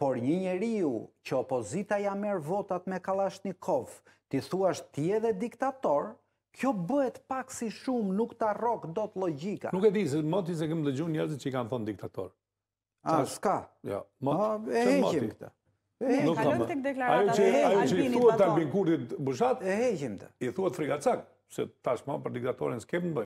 por një njeriu që opozita ja merë votat me Kalashnikov, ti thua është ti edhe diktator, kjo bëhet pak si shumë, nuk ta rokë, do të logika. Nuk e di, se moti se këmë dëgju njerëzit që i kanë thonë diktator. A, s'ka? Ja. Jo, e, e gjimë këta. E, ka lëtë të këtë Ajo që i thua të albinkurit bëshat, e gjimë të. i thua të frikatsak, se tashma për diktatorin s'kem në